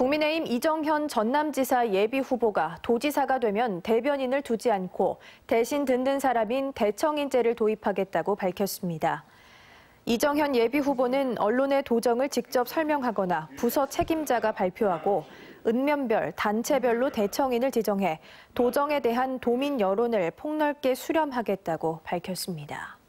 국민의힘 이정현 전남지사 예비후보가 도지사가 되면 대변인을 두지 않고 대신 듣는 사람인 대청인제를 도입하겠다고 밝혔습니다. 이정현 예비후보는 언론의 도정을 직접 설명하거나 부서 책임자가 발표하고 읍면별, 단체별로 대청인을 지정해 도정에 대한 도민 여론을 폭넓게 수렴하겠다고 밝혔습니다.